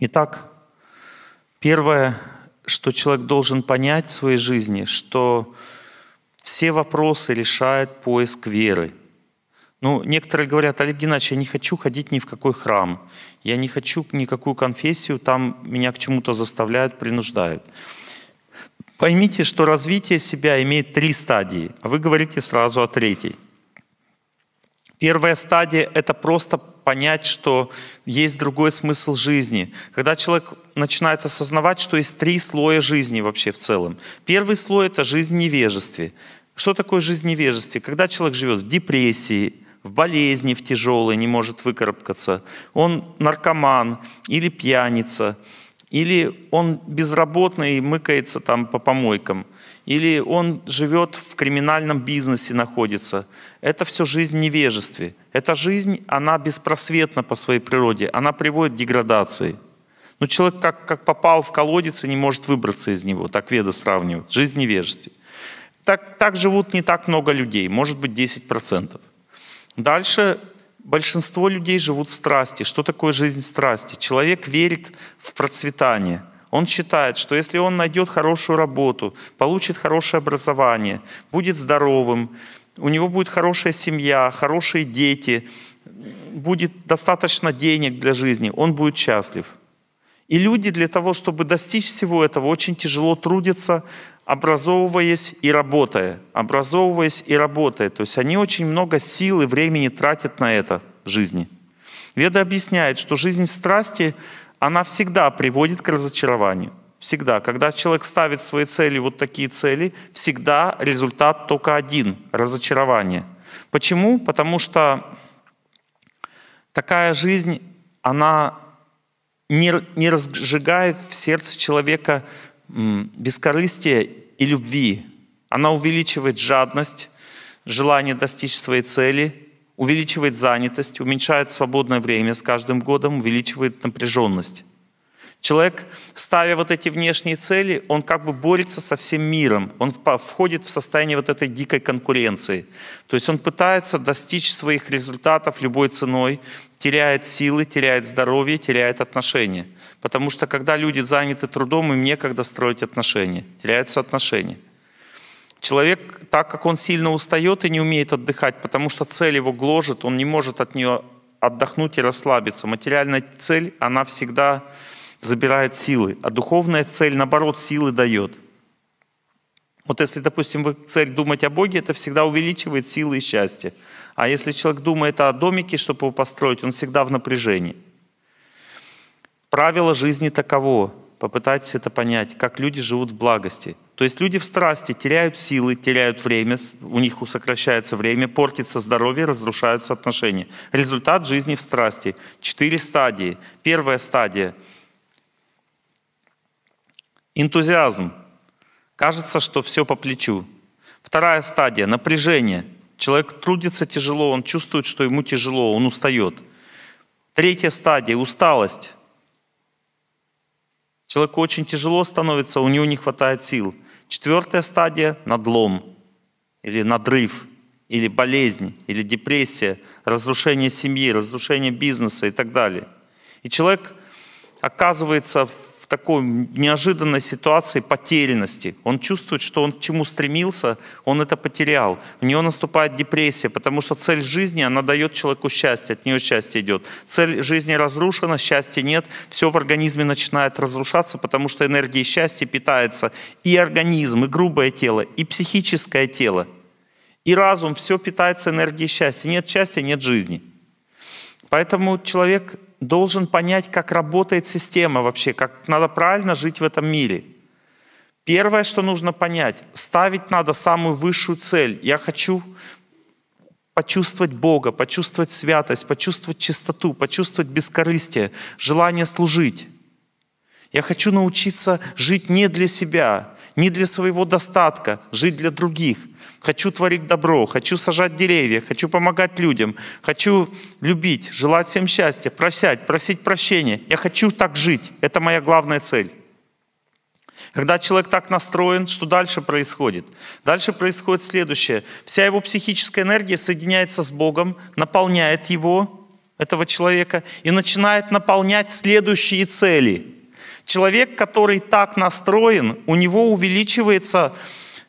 Итак, первое, что человек должен понять в своей жизни, что все вопросы решает поиск веры. Ну, некоторые говорят, Олег Геннадьевич, я не хочу ходить ни в какой храм, я не хочу никакую конфессию, там меня к чему-то заставляют, принуждают. Поймите, что развитие себя имеет три стадии, а вы говорите сразу о третьей – Первая стадия — это просто понять, что есть другой смысл жизни. Когда человек начинает осознавать, что есть три слоя жизни вообще в целом. Первый слой — это жизнь невежестве. Что такое жизнь невежестве? Когда человек живет в депрессии, в болезни, в тяжелой, не может выкарабкаться, он наркоман или пьяница, или он безработный и мыкается там по помойкам или он живет в криминальном бизнесе, находится. Это все жизнь невежестве. Эта жизнь, она беспросветна по своей природе, она приводит к деградации. Но ну, человек как, как попал в колодец и не может выбраться из него, так Веда сравнивают, жизнь в невежестве. Так, так живут не так много людей, может быть 10%. Дальше большинство людей живут в страсти. Что такое жизнь страсти? Человек верит в процветание – он считает, что если он найдет хорошую работу, получит хорошее образование, будет здоровым, у него будет хорошая семья, хорошие дети, будет достаточно денег для жизни, он будет счастлив. И люди для того, чтобы достичь всего этого, очень тяжело трудятся, образовываясь и работая, образовываясь и работая. То есть они очень много сил и времени тратят на это в жизни. Веда объясняет, что жизнь в страсти она всегда приводит к разочарованию. Всегда. Когда человек ставит свои цели, вот такие цели, всегда результат только один – разочарование. Почему? Потому что такая жизнь, она не, не разжигает в сердце человека бескорыстия и любви. Она увеличивает жадность, желание достичь своей цели – увеличивает занятость, уменьшает свободное время с каждым годом, увеличивает напряженность. Человек, ставя вот эти внешние цели, он как бы борется со всем миром, он входит в состояние вот этой дикой конкуренции. То есть он пытается достичь своих результатов любой ценой, теряет силы, теряет здоровье, теряет отношения. Потому что когда люди заняты трудом, им некогда строить отношения, теряются отношения. Человек, так как он сильно устает и не умеет отдыхать, потому что цель его гложет, он не может от нее отдохнуть и расслабиться. Материальная цель, она всегда забирает силы, а духовная цель, наоборот, силы дает. Вот если, допустим, вы цель думать о Боге, это всегда увеличивает силы и счастье. А если человек думает о домике, чтобы его построить, он всегда в напряжении. Правило жизни таково. Попытайтесь это понять, как люди живут в благости. То есть люди в страсти теряют силы, теряют время, у них сокращается время, портится здоровье, разрушаются отношения. Результат жизни в страсти. Четыре стадии. Первая стадия – энтузиазм. Кажется, что все по плечу. Вторая стадия – напряжение. Человек трудится тяжело, он чувствует, что ему тяжело, он устает. Третья стадия – усталость. Человеку очень тяжело становится, у него не хватает сил. Четвертая стадия – надлом или надрыв, или болезнь, или депрессия, разрушение семьи, разрушение бизнеса и так далее. И человек оказывается в такой неожиданной ситуации потерянности. Он чувствует, что он к чему стремился, он это потерял. У него наступает депрессия, потому что цель жизни, она дает человеку счастье, от нее счастье идет. Цель жизни разрушена, счастья нет, все в организме начинает разрушаться, потому что энергией счастья питается и организм, и грубое тело, и психическое тело, и разум, все питается энергией счастья. Нет счастья, нет жизни. Поэтому человек должен понять, как работает система вообще, как надо правильно жить в этом мире. Первое, что нужно понять, ставить надо самую высшую цель. Я хочу почувствовать Бога, почувствовать святость, почувствовать чистоту, почувствовать бескорыстие, желание служить. Я хочу научиться жить не для себя, не для своего достатка, жить для других. Хочу творить добро, хочу сажать деревья, хочу помогать людям, хочу любить, желать всем счастья, просять, просить прощения. Я хочу так жить. Это моя главная цель. Когда человек так настроен, что дальше происходит? Дальше происходит следующее. Вся его психическая энергия соединяется с Богом, наполняет его, этого человека, и начинает наполнять следующие цели. Человек, который так настроен, у него увеличивается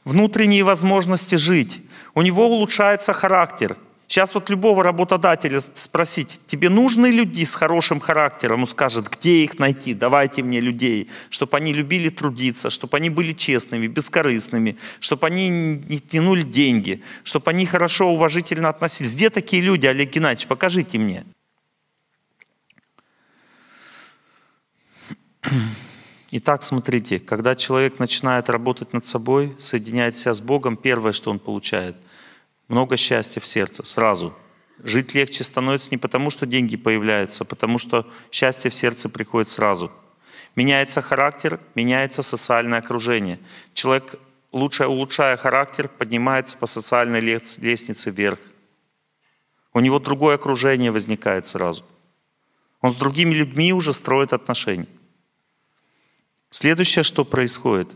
внутренние возможности жить, у него улучшается характер. Сейчас вот любого работодателя спросить, тебе нужны люди с хорошим характером? Он скажет, где их найти, давайте мне людей, чтобы они любили трудиться, чтобы они были честными, бескорыстными, чтобы они не тянули деньги, чтобы они хорошо, уважительно относились. Где такие люди, Олег Геннадьевич, покажите мне. Итак, смотрите, когда человек начинает работать над собой, соединяет себя с Богом, первое, что он получает – много счастья в сердце, сразу. Жить легче становится не потому, что деньги появляются, а потому что счастье в сердце приходит сразу. Меняется характер, меняется социальное окружение. Человек, лучше улучшая характер, поднимается по социальной лестнице вверх. У него другое окружение возникает сразу. Он с другими людьми уже строит отношения. Следующее, что происходит.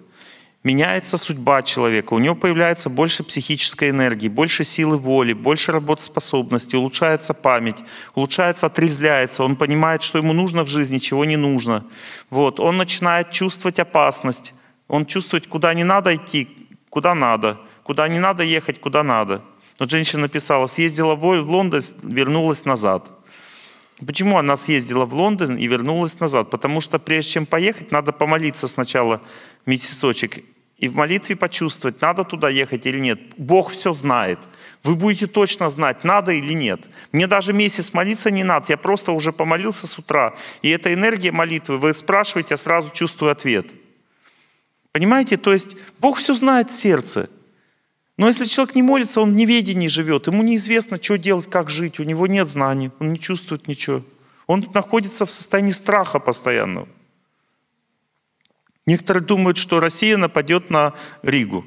Меняется судьба человека, у него появляется больше психической энергии, больше силы воли, больше работоспособности, улучшается память, улучшается, отрезляется, он понимает, что ему нужно в жизни, чего не нужно. Вот. Он начинает чувствовать опасность, он чувствует, куда не надо идти, куда надо, куда не надо ехать, куда надо. Вот женщина написала, съездила в Лондон, вернулась назад – Почему она съездила в Лондон и вернулась назад? Потому что прежде чем поехать, надо помолиться сначала месяцочек и в молитве почувствовать, надо туда ехать или нет. Бог все знает. Вы будете точно знать, надо или нет. Мне даже месяц молиться не надо, я просто уже помолился с утра. И эта энергия молитвы, вы спрашиваете, я сразу чувствую ответ. Понимаете, то есть Бог все знает в сердце. Но если человек не молится, он в неведении живет, ему неизвестно, что делать, как жить, у него нет знаний, он не чувствует ничего. Он находится в состоянии страха постоянного. Некоторые думают, что Россия нападет на Ригу,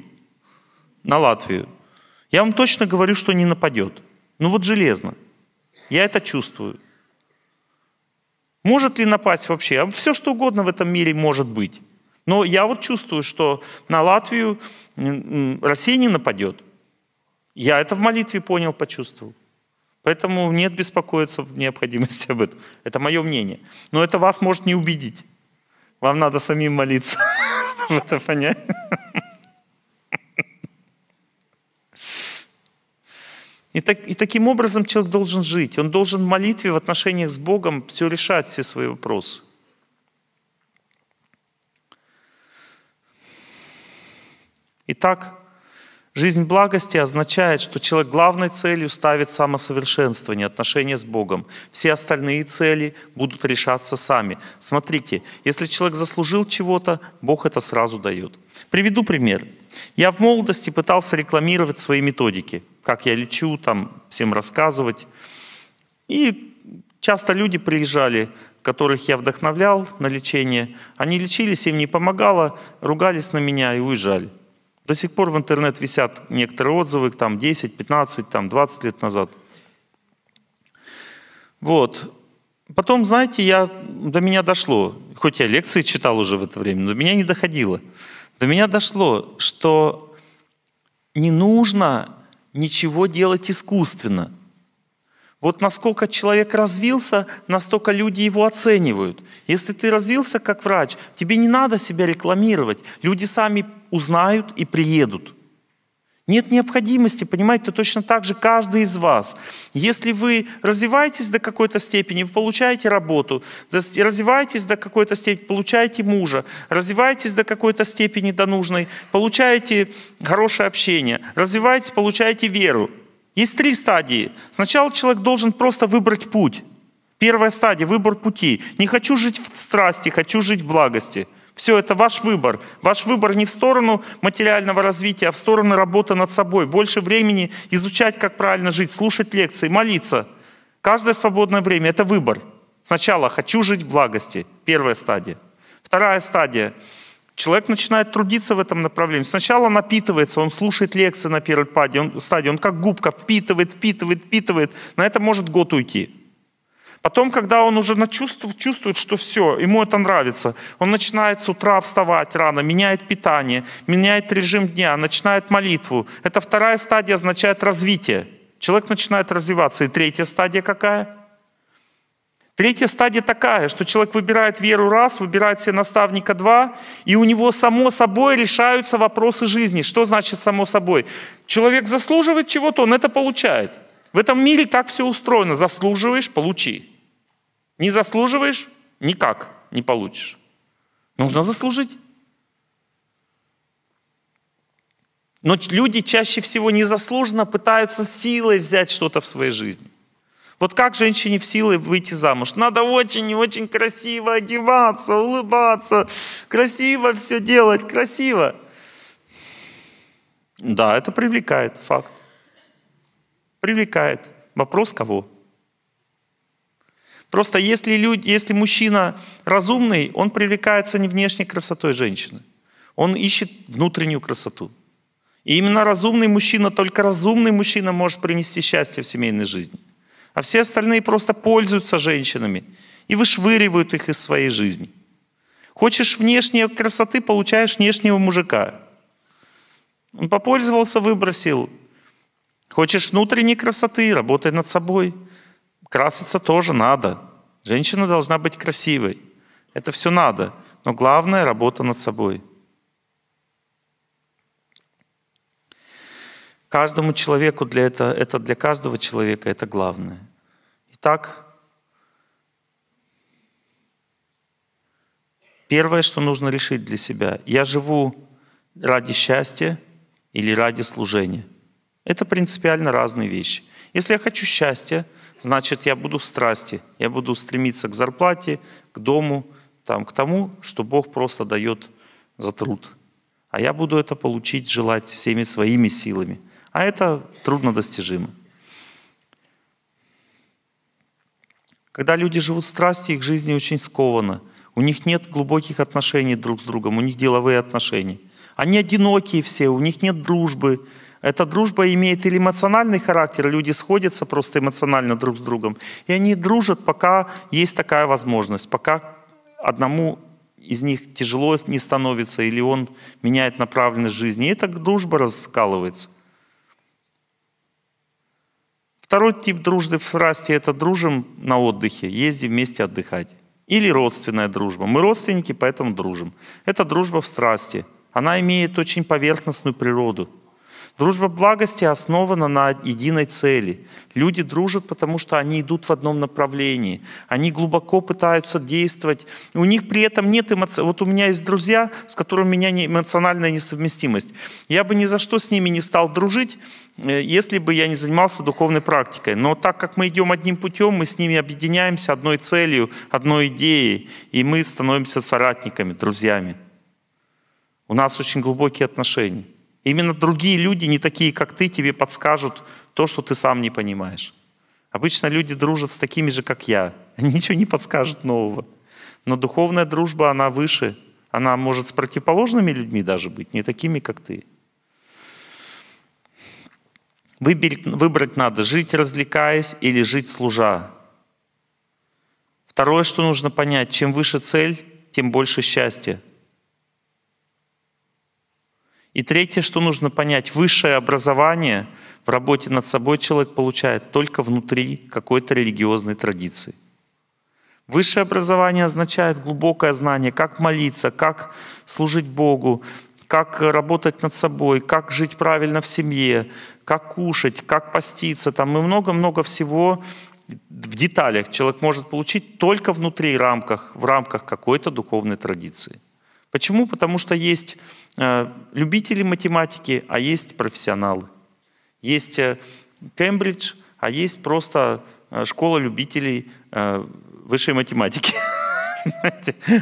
на Латвию. Я вам точно говорю, что не нападет. Ну вот железно. Я это чувствую. Может ли напасть вообще? А Все что угодно в этом мире может быть. Но я вот чувствую, что на Латвию Россия не нападет. Я это в молитве понял, почувствовал. Поэтому нет беспокоиться в необходимости об этом. Это мое мнение. Но это вас может не убедить. Вам надо самим молиться, чтобы это понять. И, таким образом человек должен жить. Он должен в молитве в отношениях с Богом все решать, все свои вопросы. Итак, жизнь благости означает, что человек главной целью ставит самосовершенствование, отношения с Богом. Все остальные цели будут решаться сами. Смотрите, если человек заслужил чего-то, Бог это сразу дает. Приведу пример. Я в молодости пытался рекламировать свои методики, как я лечу, там всем рассказывать. И часто люди приезжали, которых я вдохновлял на лечение. Они лечились, им не помогало, ругались на меня и уезжали. До сих пор в интернет висят некоторые отзывы, там 10, 15, там 20 лет назад. Вот. Потом, знаете, я, до меня дошло, хоть я лекции читал уже в это время, но до меня не доходило. До меня дошло, что не нужно ничего делать искусственно. Вот насколько человек развился, настолько люди его оценивают. Если ты развился как врач, тебе не надо себя рекламировать. Люди сами узнают и приедут. Нет необходимости, понимаете, точно так же каждый из вас. Если вы развиваетесь до какой-то степени, вы получаете работу, развиваетесь до какой-то степени, получаете мужа, развиваетесь до какой-то степени, до нужной, получаете хорошее общение, развиваетесь, получаете веру, есть три стадии. Сначала человек должен просто выбрать путь. Первая стадия – выбор пути. Не хочу жить в страсти, хочу жить в благости. Все, это ваш выбор. Ваш выбор не в сторону материального развития, а в сторону работы над собой. Больше времени изучать, как правильно жить, слушать лекции, молиться. Каждое свободное время – это выбор. Сначала хочу жить в благости. Первая стадия. Вторая стадия Человек начинает трудиться в этом направлении. Сначала напитывается, он слушает лекции на первой стадии, он как губка впитывает, впитывает, впитывает. На это может год уйти. Потом, когда он уже чувствует, чувствует, что все, ему это нравится, он начинает с утра вставать рано, меняет питание, меняет режим дня, начинает молитву. Это вторая стадия означает развитие. Человек начинает развиваться. И третья стадия какая? Третья стадия такая, что человек выбирает веру раз, выбирает себе наставника два, и у него само собой решаются вопросы жизни. Что значит само собой? Человек заслуживает чего-то, он это получает. В этом мире так все устроено. Заслуживаешь – получи. Не заслуживаешь – никак не получишь. Нужно заслужить. Но люди чаще всего незаслуженно пытаются силой взять что-то в своей жизни – вот как женщине в силы выйти замуж? Надо очень и очень красиво одеваться, улыбаться, красиво все делать, красиво. Да, это привлекает, факт. Привлекает. Вопрос кого? Просто если, люди, если мужчина разумный, он привлекается не внешней красотой женщины. Он ищет внутреннюю красоту. И именно разумный мужчина, только разумный мужчина может принести счастье в семейной жизни. А все остальные просто пользуются женщинами и вышвыривают их из своей жизни. Хочешь внешней красоты, получаешь внешнего мужика. Он попользовался, выбросил. Хочешь внутренней красоты, работай над собой. Краситься тоже надо. Женщина должна быть красивой. Это все надо. Но главное – работа над собой – Каждому человеку для это, это для каждого человека это главное. Итак, первое, что нужно решить для себя, я живу ради счастья или ради служения. Это принципиально разные вещи. Если я хочу счастья, значит, я буду в страсти, я буду стремиться к зарплате, к дому, там, к тому, что Бог просто дает за труд. А я буду это получить, желать всеми своими силами – а это трудно достижимо. Когда люди живут в страсти, их жизни очень скована. У них нет глубоких отношений друг с другом, у них деловые отношения. Они одинокие все, у них нет дружбы. Эта дружба имеет или эмоциональный характер, люди сходятся просто эмоционально друг с другом. И они дружат, пока есть такая возможность, пока одному из них тяжело не становится, или он меняет направленность жизни. И эта дружба раскалывается. Второй тип дружбы в расте – это дружим на отдыхе, ездим вместе отдыхать. Или родственная дружба. Мы родственники, поэтому дружим. Это дружба в страсти. Она имеет очень поверхностную природу – Дружба благости основана на единой цели. Люди дружат, потому что они идут в одном направлении. Они глубоко пытаются действовать. У них при этом нет эмоций. Вот у меня есть друзья, с которыми у меня не эмоциональная несовместимость. Я бы ни за что с ними не стал дружить, э, если бы я не занимался духовной практикой. Но так как мы идем одним путем, мы с ними объединяемся одной целью, одной идеей, и мы становимся соратниками, друзьями. У нас очень глубокие отношения. Именно другие люди, не такие, как ты, тебе подскажут то, что ты сам не понимаешь. Обычно люди дружат с такими же, как я. Они ничего не подскажут нового. Но духовная дружба, она выше. Она может с противоположными людьми даже быть, не такими, как ты. Выберить, выбрать надо, жить развлекаясь или жить служа. Второе, что нужно понять, чем выше цель, тем больше счастья. И третье, что нужно понять, высшее образование в работе над собой человек получает только внутри какой-то религиозной традиции. Высшее образование означает глубокое знание, как молиться, как служить Богу, как работать над собой, как жить правильно в семье, как кушать, как поститься. Там и много-много всего в деталях человек может получить только внутри рамках, в рамках какой-то духовной традиции. Почему? Потому что есть э, любители математики, а есть профессионалы. Есть э, Кембридж, а есть просто э, школа любителей высшей математики.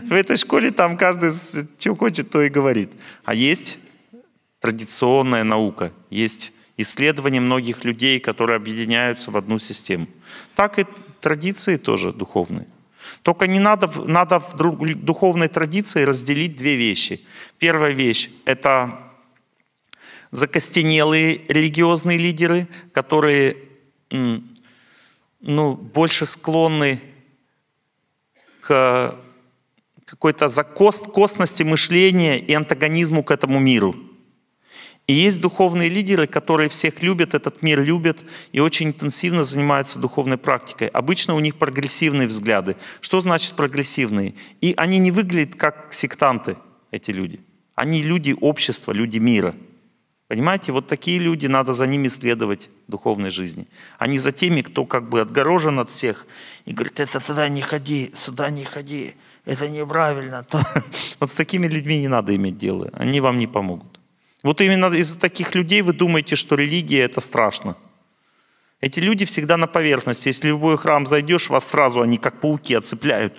В этой школе там каждый что хочет, то и говорит. А есть традиционная наука, есть исследования многих людей, которые объединяются в одну систему. Так и традиции тоже духовные. Только не надо, надо в духовной традиции разделить две вещи. Первая вещь – это закостенелые религиозные лидеры, которые ну, больше склонны к какой-то закост, костности мышления и антагонизму к этому миру – и есть духовные лидеры, которые всех любят, этот мир любят и очень интенсивно занимаются духовной практикой. Обычно у них прогрессивные взгляды. Что значит прогрессивные? И они не выглядят как сектанты, эти люди. Они люди общества, люди мира. Понимаете, вот такие люди, надо за ними следовать духовной жизни. А не за теми, кто как бы отгорожен от всех и говорит, это туда не ходи, сюда не ходи, это неправильно. Вот с такими людьми не надо иметь дело, они вам не помогут. Вот именно из-за таких людей вы думаете, что религия это страшно. Эти люди всегда на поверхности. Если в любой храм зайдешь, вас сразу они как пауки оцепляют.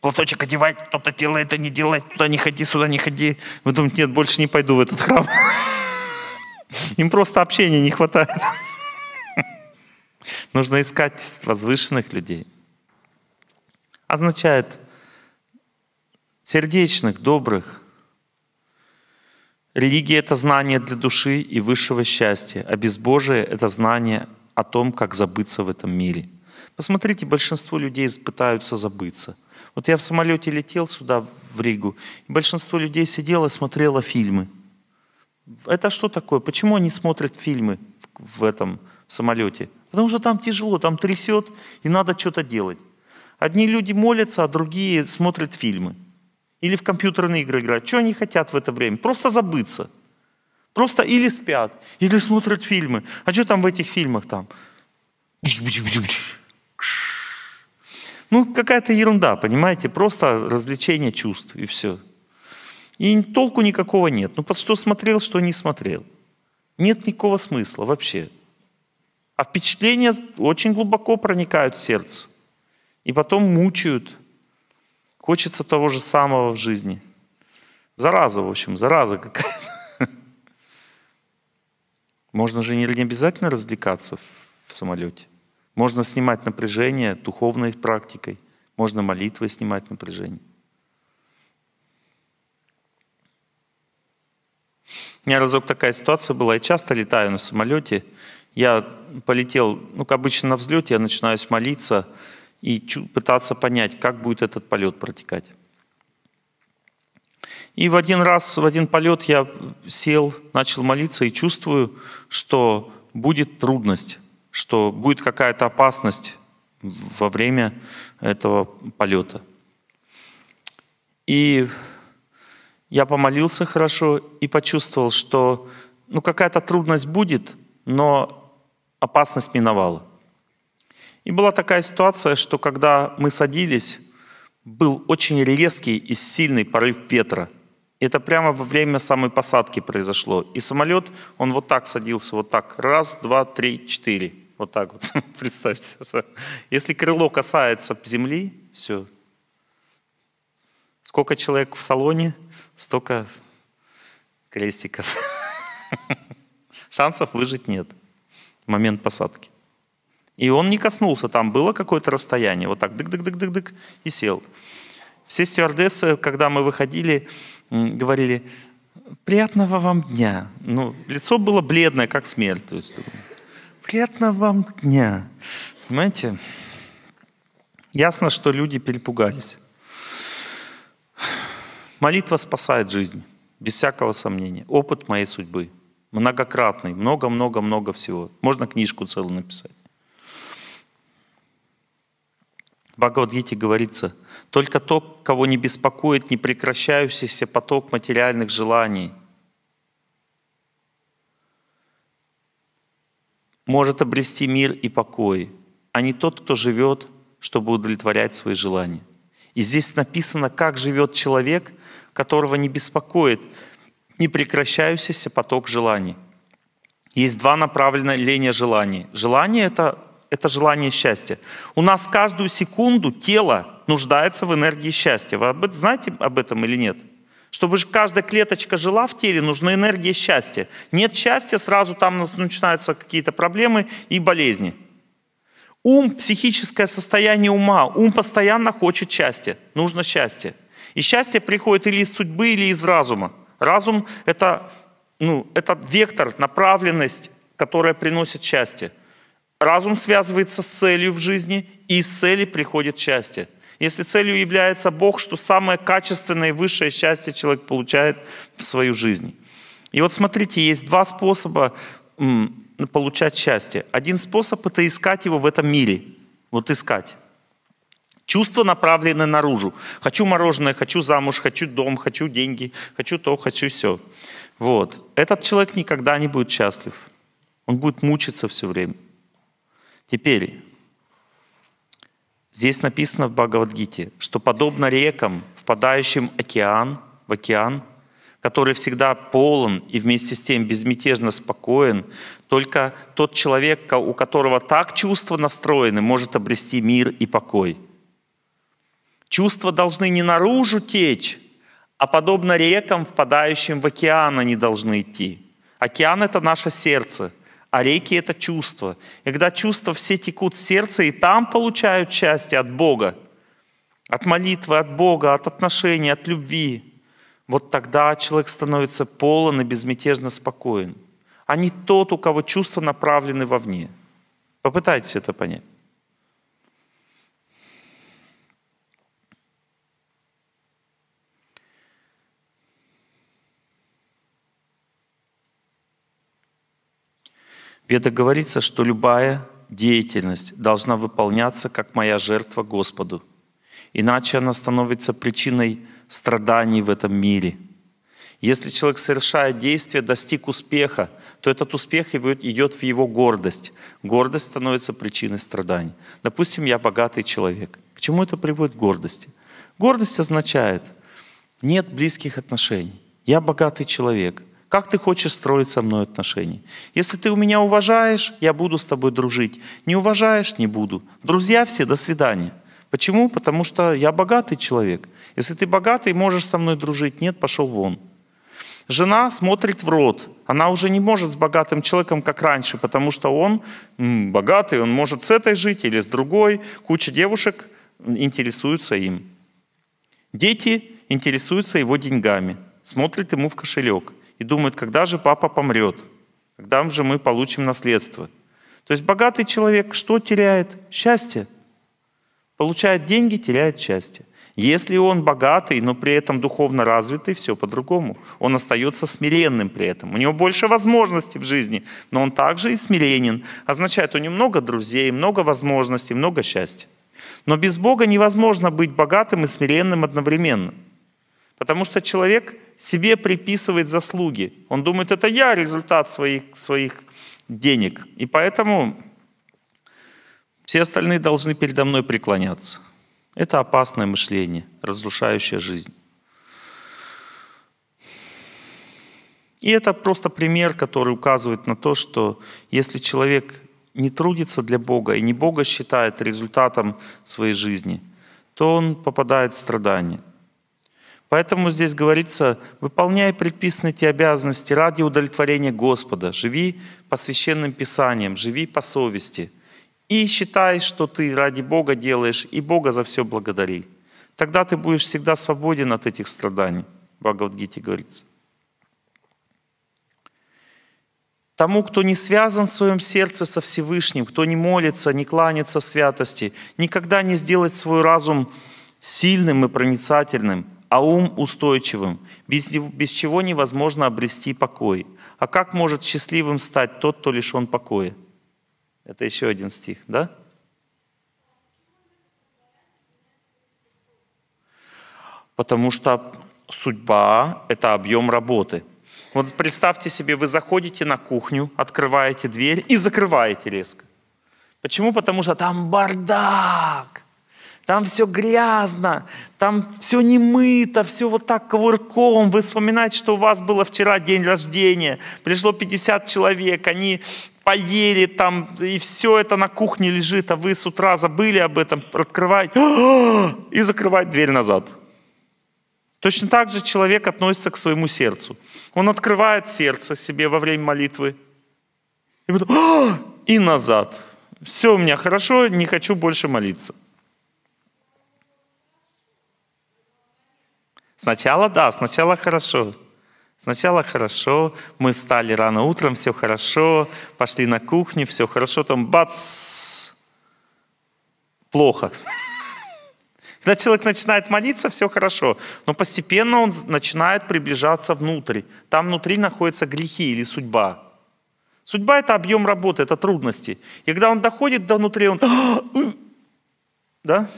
Платочек одевать, кто-то делает, это не делать, туда не ходи, сюда не ходи. Вы думаете, нет, больше не пойду в этот храм. Им просто общения не хватает. Нужно искать возвышенных людей. Означает сердечных, добрых, Религия — это знание для души и высшего счастья, а безбожие — это знание о том, как забыться в этом мире. Посмотрите, большинство людей пытаются забыться. Вот я в самолете летел сюда, в Ригу, и большинство людей сидело и смотрело фильмы. Это что такое? Почему они смотрят фильмы в этом в самолете? Потому что там тяжело, там трясет, и надо что-то делать. Одни люди молятся, а другие смотрят фильмы или в компьютерные игры играть. Что они хотят в это время? Просто забыться. Просто или спят, или смотрят фильмы. А что там в этих фильмах там? Ну, какая-то ерунда, понимаете? Просто развлечение чувств, и все. И толку никакого нет. Ну, что смотрел, что не смотрел. Нет никакого смысла вообще. А впечатления очень глубоко проникают в сердце. И потом мучают – Хочется того же самого в жизни. Зараза, в общем, зараза какая-то. Можно же не обязательно развлекаться в самолете. Можно снимать напряжение духовной практикой. Можно молитвой снимать напряжение. У меня разок такая ситуация была. Я часто летаю на самолете. Я полетел, ну, как обычно на взлете я начинаю молиться, и пытаться понять, как будет этот полет протекать. И в один раз, в один полет я сел, начал молиться и чувствую, что будет трудность, что будет какая-то опасность во время этого полета. И я помолился хорошо и почувствовал, что ну, какая-то трудность будет, но опасность миновала. И была такая ситуация, что когда мы садились, был очень резкий и сильный порыв ветра. Это прямо во время самой посадки произошло. И самолет, он вот так садился, вот так. Раз, два, три, четыре. Вот так вот. Представьте. Если крыло касается земли, все. Сколько человек в салоне, столько крестиков. Шансов выжить нет в момент посадки. И он не коснулся, там было какое-то расстояние, вот так дык-дык-дык-дык-дык и сел. Все стюардессы, когда мы выходили, говорили, приятного вам дня. Ну, лицо было бледное, как смерть. То есть, приятного вам дня. Понимаете? Ясно, что люди перепугались. Молитва спасает жизнь, без всякого сомнения. Опыт моей судьбы. Многократный, много-много-много всего. Можно книжку целую написать. Бхагавадгите говорится, только то, кого не беспокоит непрекращающийся поток материальных желаний, может обрести мир и покой, а не тот, кто живет, чтобы удовлетворять свои желания. И здесь написано, как живет человек, которого не беспокоит непрекращающийся поток желаний. Есть два направления желаний. Желание — это это желание счастья. У нас каждую секунду тело нуждается в энергии счастья. Вы об этом, знаете об этом или нет? Чтобы каждая клеточка жила в теле, нужна энергия счастья. Нет счастья, сразу там начинаются какие-то проблемы и болезни. Ум, психическое состояние ума. Ум постоянно хочет счастья. Нужно счастье. И счастье приходит или из судьбы, или из разума. Разум — это, ну, это вектор, направленность, которая приносит счастье разум связывается с целью в жизни, и из цели приходит счастье. Если целью является Бог, что самое качественное и высшее счастье человек получает в свою жизнь. И вот смотрите, есть два способа получать счастье. Один способ – это искать его в этом мире. Вот искать. Чувства направлены наружу. Хочу мороженое, хочу замуж, хочу дом, хочу деньги, хочу то, хочу все. Вот. Этот человек никогда не будет счастлив. Он будет мучиться все время. Теперь, здесь написано в Бхагавадгите, что подобно рекам, впадающим в океан, в океан, который всегда полон и вместе с тем безмятежно спокоен, только тот человек, у которого так чувства настроены, может обрести мир и покой. Чувства должны не наружу течь, а подобно рекам, впадающим в океан, они должны идти. Океан — это наше сердце — а реки – это чувства. И когда чувства все текут в сердце, и там получают счастье от Бога, от молитвы, от Бога, от отношений, от любви, вот тогда человек становится полон и безмятежно спокоен, а не тот, у кого чувства направлены вовне. Попытайтесь это понять. Веда говорится, что любая деятельность должна выполняться как моя жертва Господу. Иначе она становится причиной страданий в этом мире. Если человек совершает действие, достиг успеха, то этот успех идет в его гордость. Гордость становится причиной страданий. Допустим, я богатый человек. К чему это приводит к гордости? Гордость означает, нет близких отношений. Я богатый человек как ты хочешь строить со мной отношения. Если ты у меня уважаешь, я буду с тобой дружить. Не уважаешь, не буду. Друзья все, до свидания. Почему? Потому что я богатый человек. Если ты богатый, можешь со мной дружить. Нет, пошел вон. Жена смотрит в рот. Она уже не может с богатым человеком, как раньше, потому что он богатый, он может с этой жить или с другой. Куча девушек интересуются им. Дети интересуются его деньгами, смотрят ему в кошелек и думают, когда же папа помрет, когда же мы получим наследство. То есть богатый человек что теряет? Счастье. Получает деньги, теряет счастье. Если он богатый, но при этом духовно развитый, все по-другому. Он остается смиренным при этом. У него больше возможностей в жизни, но он также и смиренен. Означает, у него много друзей, много возможностей, много счастья. Но без Бога невозможно быть богатым и смиренным одновременно – Потому что человек себе приписывает заслуги. Он думает, это я результат своих, своих денег. И поэтому все остальные должны передо мной преклоняться. Это опасное мышление, разрушающее жизнь. И это просто пример, который указывает на то, что если человек не трудится для Бога и не Бога считает результатом своей жизни, то он попадает в страдания. Поэтому здесь говорится, выполняй предписанные тебе обязанности ради удовлетворения Господа, живи по священным писаниям, живи по совести. И считай, что ты ради Бога делаешь, и Бога за все благодари. Тогда ты будешь всегда свободен от этих страданий, в Бхагавадгите говорится. Тому, кто не связан в своем сердце со Всевышним, кто не молится, не кланяется святости, никогда не сделать свой разум сильным и проницательным – а ум устойчивым, без, без чего невозможно обрести покой. А как может счастливым стать тот, кто лишен покоя? Это еще один стих, да? Потому что судьба — это объем работы. Вот представьте себе, вы заходите на кухню, открываете дверь и закрываете резко. Почему? Потому что там бардак там все грязно, там все не мыто, все вот так кувырком. Вы вспоминаете, что у вас было вчера день рождения, пришло 50 человек, они поели там, и все это на кухне лежит, а вы с утра забыли об этом, открываете и закрываете дверь назад. Точно так же человек относится к своему сердцу. Он открывает сердце себе во время молитвы и потом и назад. Все у меня хорошо, не хочу больше молиться. Сначала да, сначала хорошо. Сначала хорошо, мы встали рано утром, все хорошо, пошли на кухню, все хорошо, там бац, плохо. Когда человек начинает молиться, все хорошо, но постепенно он начинает приближаться внутрь. Там внутри находятся грехи или судьба. Судьба – это объем работы, это трудности. И когда он доходит до внутри, он… «А, да?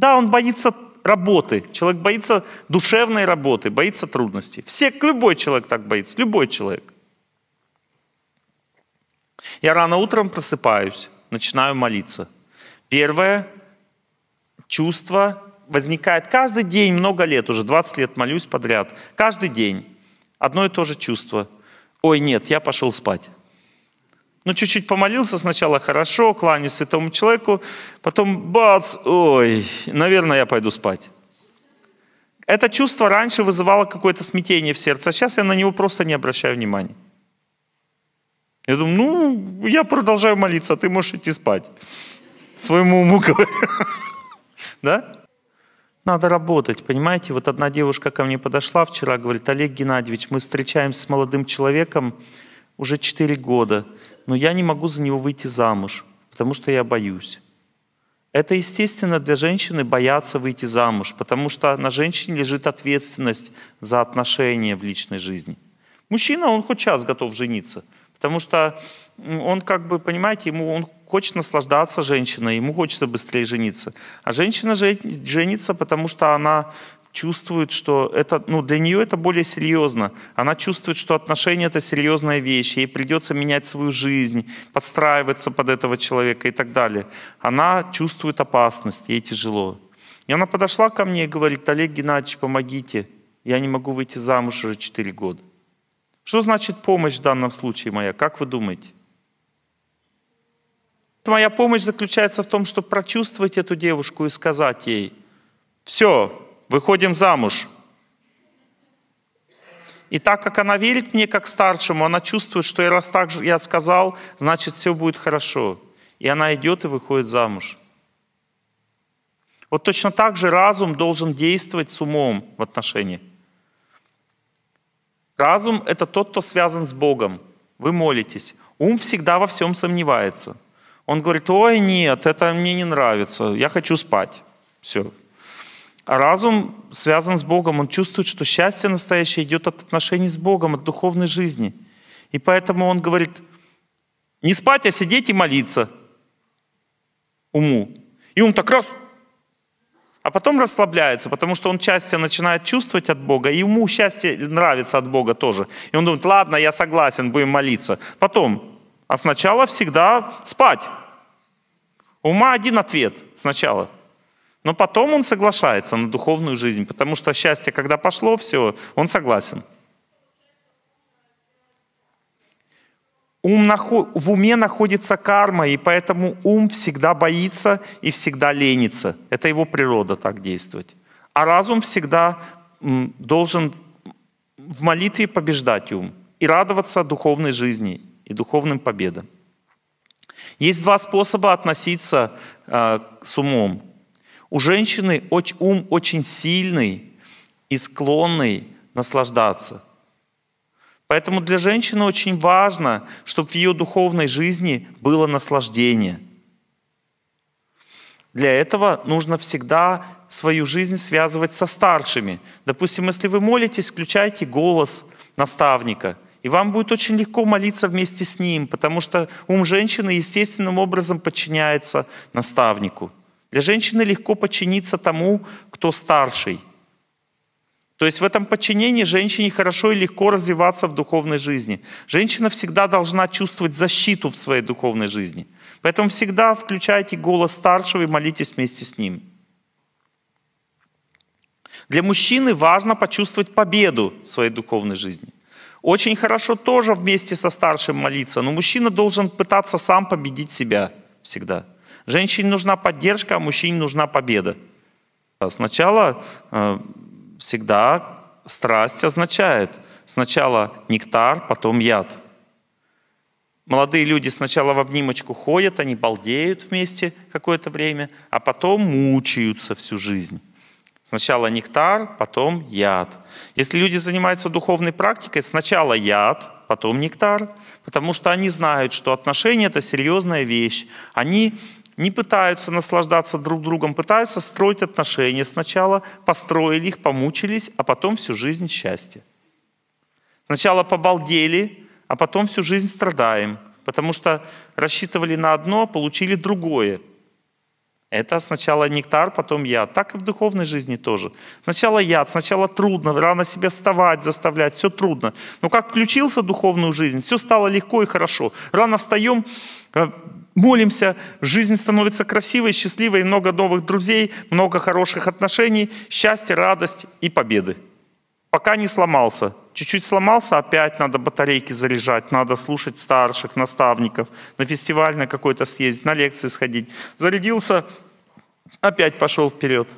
Да, он боится работы, человек боится душевной работы, боится трудностей. Все, любой человек так боится, любой человек. Я рано утром просыпаюсь, начинаю молиться. Первое чувство возникает каждый день, много лет уже, 20 лет молюсь подряд, каждый день. Одно и то же чувство. Ой, нет, я пошел спать. Ну, чуть-чуть помолился сначала хорошо, кланяюсь святому человеку, потом бац, ой, наверное, я пойду спать. Это чувство раньше вызывало какое-то смятение в сердце, а сейчас я на него просто не обращаю внимания. Я думаю, ну, я продолжаю молиться, а ты можешь идти спать. Своему уму Да? Надо работать, понимаете? Вот одна девушка ко мне подошла вчера, говорит, Олег Геннадьевич, мы встречаемся с молодым человеком, уже 4 года, но я не могу за него выйти замуж, потому что я боюсь. Это естественно для женщины бояться выйти замуж, потому что на женщине лежит ответственность за отношения в личной жизни. Мужчина, он хоть час готов жениться, потому что он как бы, понимаете, ему он хочет наслаждаться женщиной, ему хочется быстрее жениться. А женщина женится, потому что она чувствует, что это, ну, для нее это более серьезно. Она чувствует, что отношения — это серьезная вещь, ей придется менять свою жизнь, подстраиваться под этого человека и так далее. Она чувствует опасность, ей тяжело. И она подошла ко мне и говорит, Олег Геннадьевич, помогите, я не могу выйти замуж уже 4 года. Что значит помощь в данном случае моя? Как вы думаете? Моя помощь заключается в том, чтобы прочувствовать эту девушку и сказать ей, все, выходим замуж. И так как она верит мне как старшему, она чувствует, что я раз так я сказал, значит все будет хорошо. И она идет и выходит замуж. Вот точно так же разум должен действовать с умом в отношении. Разум — это тот, кто связан с Богом. Вы молитесь. Ум всегда во всем сомневается. Он говорит, ой, нет, это мне не нравится, я хочу спать. Все, Разум связан с Богом, он чувствует, что счастье настоящее идет от отношений с Богом, от духовной жизни. И поэтому он говорит, не спать, а сидеть и молиться уму. И ум так раз, а потом расслабляется, потому что он счастье начинает чувствовать от Бога, и ему счастье нравится от Бога тоже. И он думает, ладно, я согласен, будем молиться. Потом, а сначала всегда спать. Ума один ответ сначала – но потом он соглашается на духовную жизнь, потому что счастье, когда пошло, все, он согласен. Ум нахо... В уме находится карма, и поэтому ум всегда боится и всегда ленится. Это его природа так действовать. А разум всегда должен в молитве побеждать ум и радоваться духовной жизни и духовным победам. Есть два способа относиться э, с умом. У женщины ум очень сильный и склонный наслаждаться. Поэтому для женщины очень важно, чтобы в ее духовной жизни было наслаждение. Для этого нужно всегда свою жизнь связывать со старшими. Допустим, если вы молитесь, включайте голос наставника – и вам будет очень легко молиться вместе с ним, потому что ум женщины естественным образом подчиняется наставнику. Для женщины легко подчиниться тому, кто старший. То есть в этом подчинении женщине хорошо и легко развиваться в духовной жизни. Женщина всегда должна чувствовать защиту в своей духовной жизни. Поэтому всегда включайте голос старшего и молитесь вместе с ним. Для мужчины важно почувствовать победу в своей духовной жизни. Очень хорошо тоже вместе со старшим молиться, но мужчина должен пытаться сам победить себя всегда. Женщине нужна поддержка, а мужчине нужна победа. Сначала э, всегда страсть означает сначала нектар, потом яд. Молодые люди сначала в обнимочку ходят, они балдеют вместе какое-то время, а потом мучаются всю жизнь. Сначала нектар, потом яд. Если люди занимаются духовной практикой, сначала яд, потом нектар, потому что они знают, что отношения — это серьезная вещь. Они не пытаются наслаждаться друг другом, пытаются строить отношения сначала, построили их, помучились, а потом всю жизнь счастье. Сначала побалдели, а потом всю жизнь страдаем, потому что рассчитывали на одно, а получили другое. Это сначала нектар, потом яд. Так и в духовной жизни тоже. Сначала яд, сначала трудно, рано себе вставать, заставлять, все трудно. Но как включился в духовную жизнь, все стало легко и хорошо. Рано встаем, э, молимся, жизнь становится красивой, счастливой, много новых друзей, много хороших отношений, счастье, радость и победы. Пока не сломался. Чуть-чуть сломался, опять надо батарейки заряжать, надо слушать старших, наставников, на фестиваль на какой-то съездить, на лекции сходить. Зарядился, опять пошел вперед.